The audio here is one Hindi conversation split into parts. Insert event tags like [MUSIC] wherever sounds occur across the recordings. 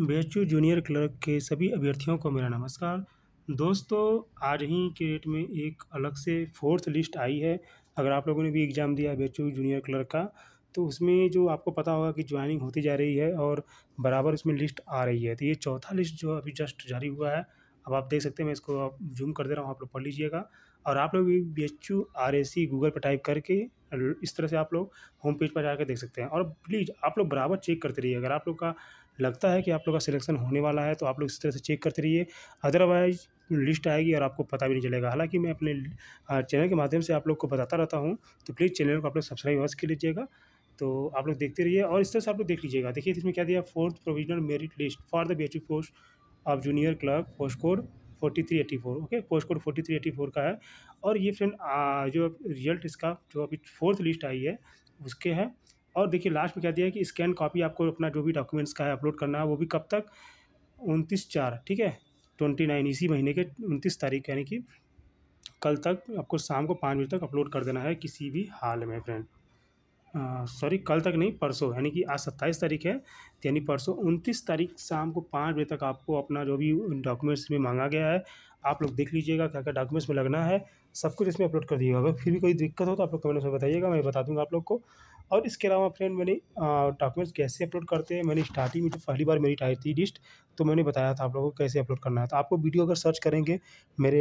B H U junior clerk के सभी अभ्यर्थियों को मेरा नमस्कार दोस्तों आज ही के डेट में एक अलग से फोर्थ लिस्ट आई है अगर आप लोगों ने भी एग्ज़ाम दिया B H U junior clerk का तो उसमें जो आपको पता होगा कि ज्वाइनिंग होती जा रही है और बराबर उसमें लिस्ट आ रही है तो ये चौथा लिस्ट जो अभी जस्ट जारी हुआ है अब आप देख सकते हैं मैं इसको आप जूम कर दे रहा हूँ आप लोग पढ़ लीजिएगा और आप लोग भी B H U R A C Google पर टाइप करके इस तरह से आप लोग होम पेज पर जाकर देख सकते हैं और प्लीज़ आप लोग बराबर चेक करते रहिए अगर आप लोग का लगता है कि आप लोग का सिलेक्शन होने वाला है तो आप लोग इस तरह से चेक करते रहिए अदरवाइज लिस्ट आएगी और आपको पता भी नहीं चलेगा हालांकि मैं अपने चैनल के माध्यम से आप लोग को बताता रहता हूँ तो प्लीज़ चैनल को आप लोग सब्सक्राइब अवश्य कर लीजिएगा तो आप लोग देखते रहिए और इस तरह से आप लोग देख लीजिएगा देखिए इसमें क्या दिया fourth provisional merit list for the B post of junior clerk post code forty three eighty four okay post code forty three eighty four का है और ये फ्रेंड जो रिजल्ट इसका जो अभी फोर्थ लिस्ट आई है उसके हैं और देखिए लास्ट में क्या दिया है कि स्कैन कॉपी आपको अपना जो भी डॉक्यूमेंट्स का है अपलोड करना है वो भी कब तक उनतीस चार ठीक है ट्वेंटी नाइन इसी महीने के उनतीस तारीख यानी कि कल तक आपको शाम को पाँच बजे तक अपलोड कर देना है किसी भी हाल में फ्रेंड सॉरी कल तक नहीं परसों यानी कि आज सत्ताईस तारीख है यानी परसों उनतीस तारीख शाम को पाँच बजे तक आपको अपना जो भी डॉक्यूमेंट्स में मांगा गया है आप लोग देख लीजिएगा क्या क्या डॉक्यूमेंट्स में लगना है सब कुछ इसमें अपलोड कर दीजिएगा अगर फिर भी कोई दिक्कत हो तो आप लोग कमेंट में बताइएगा मैं बता दूंगा आप लोग को और इसके अलावा फ्रेंड मैंने डॉक्यूमेंट्स कैसे अपलोड करते हैं मैंने स्टार्टिंग में तो पहली बार मेरी टाइप थी लिस्ट तो मैंने बताया था आप लोगों को कैसे अपलोड करना है तो आपको वीडियो अगर सर्च करेंगे मेरे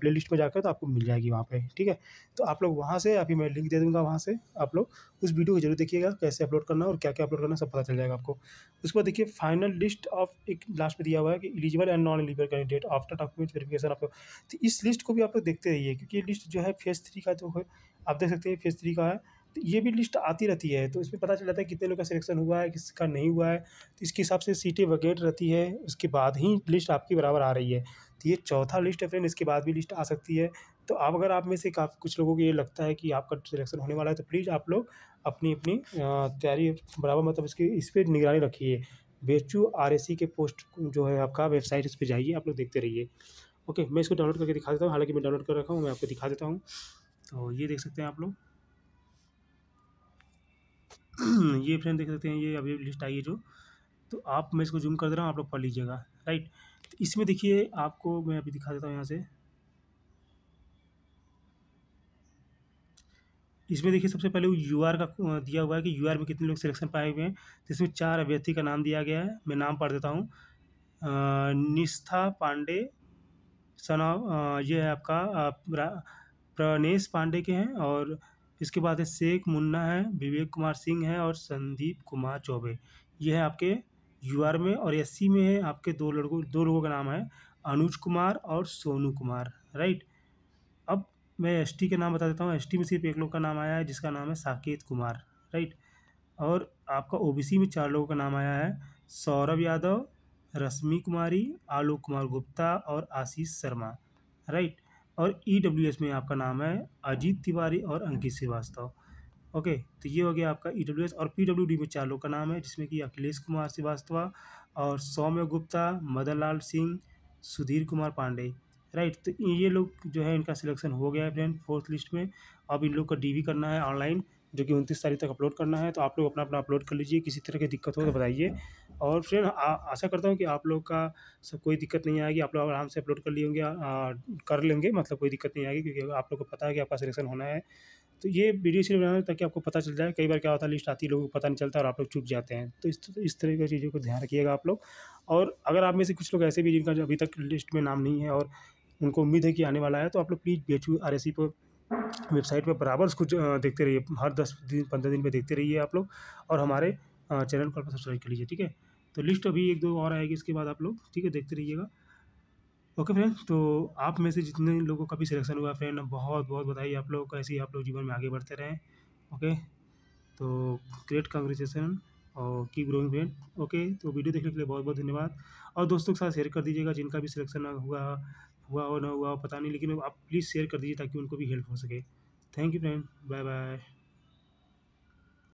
प्ले में जाकर तो आपको मिल जाएगी वहाँ पर ठीक है तो आप लोग वहाँ से अभी मैं लिंक दे दूँगा वहाँ से आप लोग उस वीडियो को जरूर देखिएगा कैसे अपलोड करना और क्या क्या अपलोड करना सब पता चल जाएगा आपको उसके बाद देखिए फाइनल लिस्ट ऑफ एक लास्ट में दिया हुआ है कि eligible and non eligible candidate after document verification आप लोग तो इस लिस्ट को भी आप लोग देखते रहिए क्योंकि ये लिस्ट जो है फेज़ थ्री का जो तो है आप देख सकते हैं फेज़ थ्री का है तो ये भी लिस्ट आती रहती है तो इसमें पता चल जाता है कितने लोग का सिलेक्शन हुआ है किसका नहीं हुआ है तो इसके हिसाब से सीटें वगैरह रहती है उसके बाद ही लिस्ट आपकी बराबर आ रही है तो ये चौथा लिस्ट है फ्रेंड इसके बाद भी लिस्ट आ सकती है तो आप अगर आप में से काफ़ी कुछ लोगों को ये लगता है कि आपका सिलेक्शन होने वाला है तो प्लीज़ आप लोग अपनी अपनी तैयारी बराबर मतलब इसकी इस पर निगरानी रखिए बेचू आर के पोस्ट जो है आपका वेबसाइट इस पर जाइए आप लोग देखते रहिए ओके मैं इसको डाउनलोड करके दिखा देता हूँ हालांकि मैं डाउनलोड कर रखा हूँ मैं आपको दिखा देता हूँ तो ये देख सकते हैं आप लोग [CLEARS THROAT] ये फ्रेंड देख सकते हैं ये अभी लिस्ट आई है जो तो आप मैं इसको जूम कर दे रहा हूँ आप लोग पढ़ लीजिएगा राइट तो इसमें देखिए आपको मैं अभी दिखा देता हूँ यहाँ से इसमें देखिए सबसे पहले यू आर का दिया हुआ है कि यू आर में कितने लोग सिलेक्शन पाए हुए हैं जिसमें तो चार अभ्यर्थी का नाम दिया गया है मैं नाम पढ़ देता हूँ निस्था पांडे सना ये है आपका प्रणेश पांडे के हैं और इसके बाद है शेख मुन्ना है विवेक कुमार सिंह है और संदीप कुमार चौबे ये है आपके यू आर में और एस में है आपके दो लड़कों दो लोगों का नाम है अनुज कुमार और सोनू कुमार राइट अब मैं एस का नाम बता देता हूँ एस में सिर्फ एक लोग का नाम आया है जिसका नाम है साकेत कुमार राइट और आपका ओबीसी में चार लोगों का नाम आया है सौरभ यादव रश्मि कुमारी आलोक कुमार गुप्ता और आशीष शर्मा राइट और ई डब्ल्यू एस में आपका नाम है अजीत तिवारी और अंकित श्रीवास्तव ओके तो ये हो गया आपका ई डब्ल्यू एस और पी डब्ल्यू डी में चार लोग का नाम है जिसमें कि अखिलेश कुमार श्रीवास्तव और सौम्य गुप्ता मदन लाल सिंह सुधीर कुमार पांडे राइट तो ये लोग जो है इनका सिलेक्शन हो गया है फ्रेंड फोर्थ लिस्ट में अब इन लोग का डी करना है ऑनलाइन जो कि उनतीस तारीख तक अपलोड करना है तो आप लोग अपना अपना अपलोड कर लीजिए किसी तरह की दिक्कत हो तो बताइए और फ्रेंड आशा करता हूँ कि आप लोग का सब कोई दिक्कत नहीं आएगी आप लोग आराम से अपलोड कर लिए कर लेंगे मतलब कोई दिक्कत नहीं आएगी क्योंकि आप लोग को पता है कि आपका सिलेक्शन होना है तो ये वीडियो इसलिए बना ताकि आपको पता चल जाए कई बार क्या होता है लिस्ट आती है लोगों को पता नहीं चलता और आप लोग चुप जाते हैं तो इस तरह की चीज़ों को ध्यान रखिएगा आप लोग और अगर आप में से कुछ लोग ऐसे भी जिनका अभी तक लिस्ट में नाम नहीं है और उनको उम्मीद है कि आने वाला है तो आप लोग please B H R S C पर वेबसाइट पर बराबर उसको देखते रहिए हर दस दिन पंद्रह दिन में देखते रहिए आप लोग और हमारे चैनल को आप सब्सक्राइब कर लीजिए ठीक है तो लिस्ट अभी एक दो और आएगी इसके बाद आप लोग ठीक है देखते रहिएगा ओके फ्रेंड तो आप में से जितने लोगों का भी सिलेक्शन हुआ फ्रेंड बहुत बहुत बधाई आप लोग कैसे आप लोग जीवन में आगे बढ़ते रहें ओके तो ग्रेट कॉन्ग्रेचुलेसन और की ग्रोइंग फ्रेंड ओके तो वीडियो देखने के लिए बहुत बहुत धन्यवाद और दोस्तों के साथ शेयर कर दीजिएगा जिनका भी सिलेक्शन हुआ हुआ और ना हुआ पता नहीं लेकिन आप प्लीज़ शेयर कर दीजिए ताकि उनको भी हेल्प हो सके thank you friend bye bye